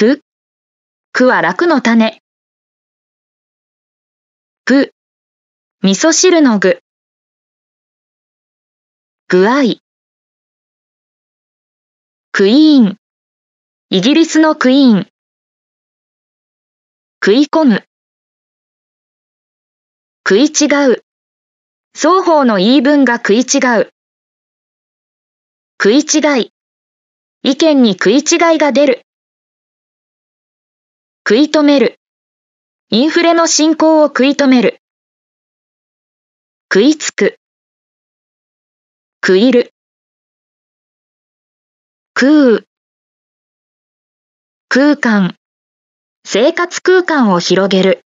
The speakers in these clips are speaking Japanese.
く、くは楽の種。ぐ、味噌汁の具。具合。クイーン。イギリスのクイーン。食い込む。食い違う。双方の言い分が食い違う。食い違い。意見に食い違いが出る。食い止める。インフレの進行を食い止める。食いつく。食いる。空。空間。生活空間を広げる。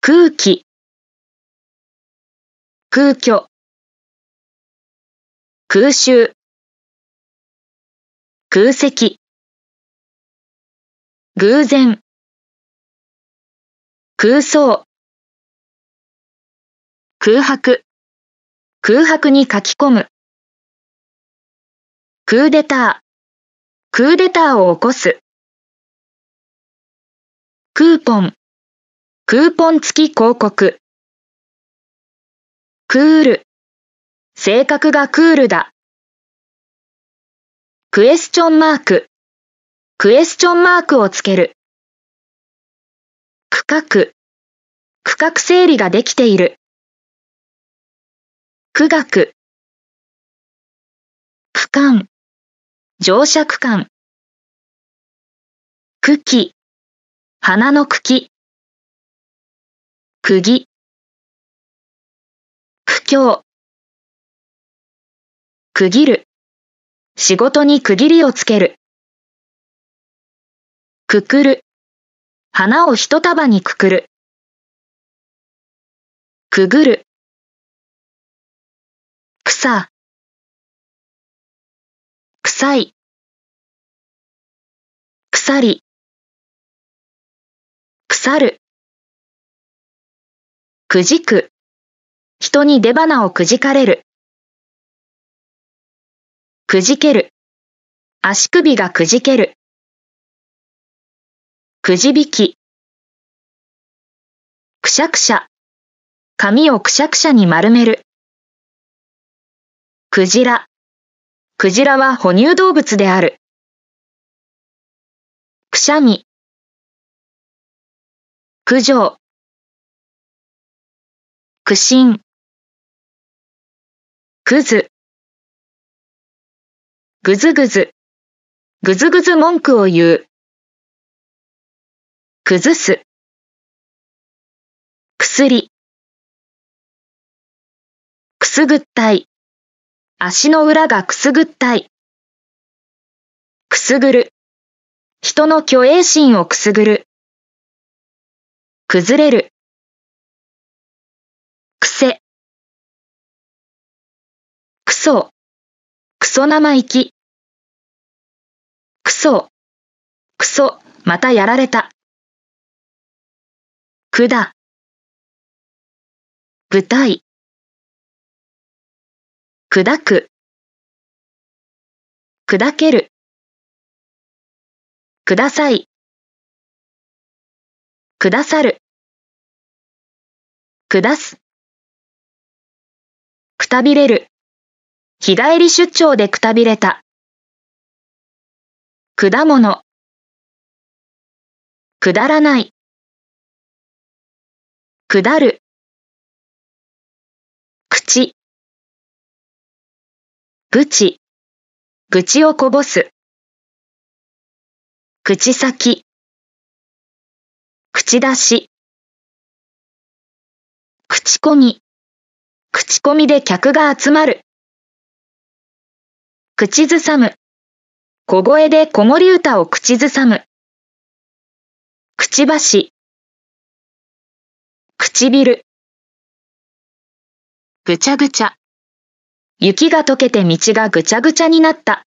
空気。空虚。空襲。空席。偶然空想空白空白に書き込むクーデタークーデターを起こすクーポンクーポン付き広告クール性格がクールだクエスチョンマーククエスチョンマークをつける。区画、区画整理ができている。区学、区間、乗車区間。茎、花の茎。釘、苦境。区切る。仕事に区切りをつける。くくる。花を一束にくくる。くぐる。草。臭い。腐り。腐る。くじく。人に出花をくじかれる。くじける。足首がくじける。くじ引き。くしゃくしゃ。髪をくしゃくしゃに丸める。クジラ。クジラは哺乳動物である。くしゃみ。苦情。苦心。くず。ぐずぐず。ぐずぐず文句を言う。崩す、薬、くすぐったい、足の裏がくすぐったい、くすぐる、人の虚栄心をくすぐる、崩れる、癖、くそ、くそ生意気、くそ、くそ、またやられた。くだ。舞台。砕く。砕ける。ください。くださる。くだす。くたびれる。日帰り出張でくたびれた。果物。くだらない。下る、口、ぶち、愚痴をこぼす、口先、口出し、口コミ、口コミで客が集まる、口ずさむ、小声で子守歌を口ずさむ、口ばし、唇ぐちゃぐちゃ雪が溶けて道がぐちゃぐちゃになった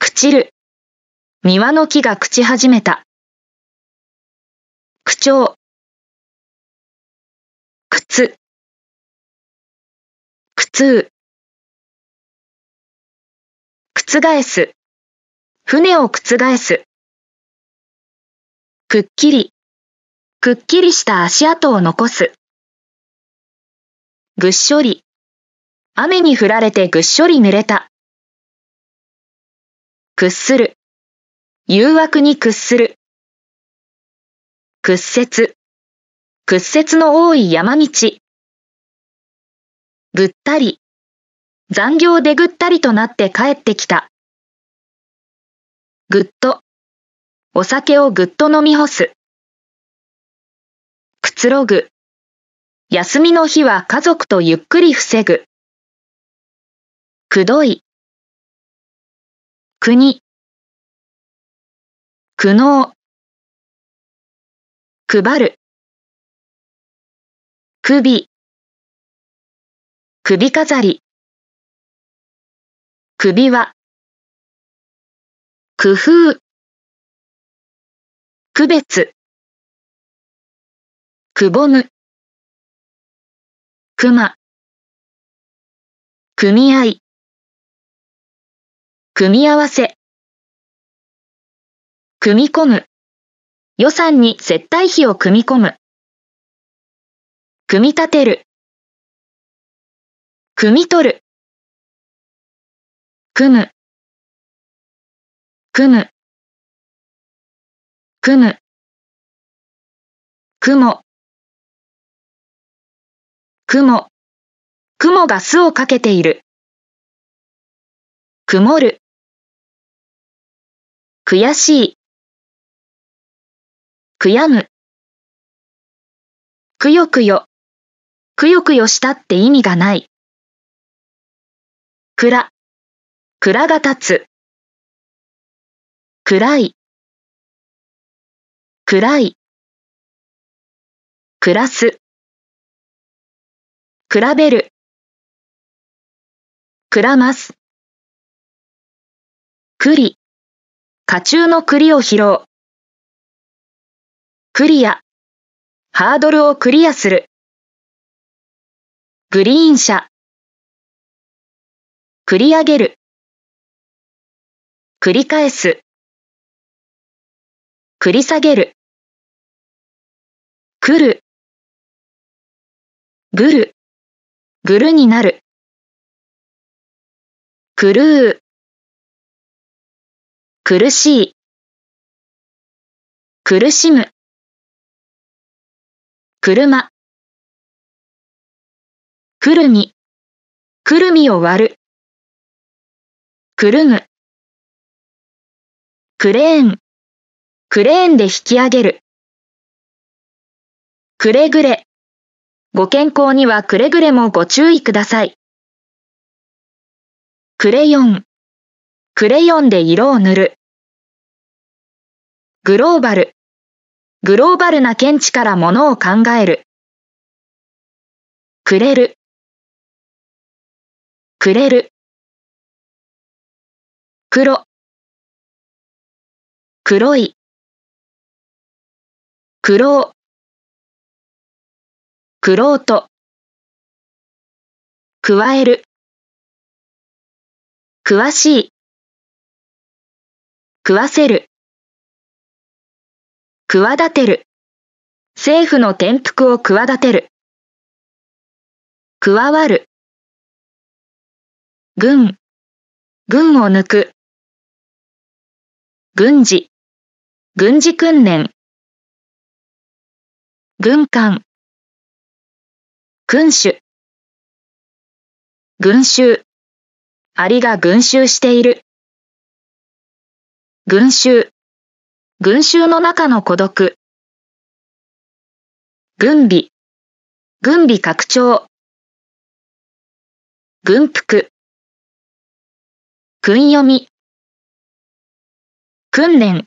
朽ちる庭の木が朽ち始めた口調靴靴覆す船を覆すくっきりくっきりした足跡を残す。ぐっしょり。雨に降られてぐっしょり濡れた。くっする。誘惑に屈する。屈折。屈折の多い山道。ぐったり。残業でぐったりとなって帰ってきた。ぐっと。お酒をぐっと飲み干す。くつろぐ。休みの日は家族とゆっくり防ぐ。くどい。国。苦悩。配る。首。首飾り。首輪。工夫。区別。くぼむ、くま、組合、組み合わせ、組み込む、予算に接待費を組み込む、組み立てる、組み取る、組む、組む、組む、雲。雲。雲が巣をかけている。曇る。悔しい。悔やむ。くよくよ。くよくよしたって意味がない。蔵。蔵が立つ。暗い。暗い。暮らす。比べる、くらます。くり、花中の栗を拾う。クリア、ハードルをクリアする。グリーン車、繰り上げる。繰り返す。繰り下げる。来る。ぐる。ぐるになる。くるう。苦しい。苦しむ。車。くるみ。くるみを割る。くるむ。クレーン。クレーンで引き上げる。くれぐれ。ご健康にはくれぐれもご注意ください。クレヨン。クレヨンで色を塗る。グローバル。グローバルな見地からものを考える。くれる。くれる。黒。黒い。黒。くろうと、加える、詳しい、食わせる、企てる、政府の転覆を企てる、加わる、軍、軍を抜く、軍事、軍事訓練、軍艦、君主。群衆。アリが群衆している。群衆。群衆の中の孤独。軍備。軍備拡張。軍服。訓読み。訓練。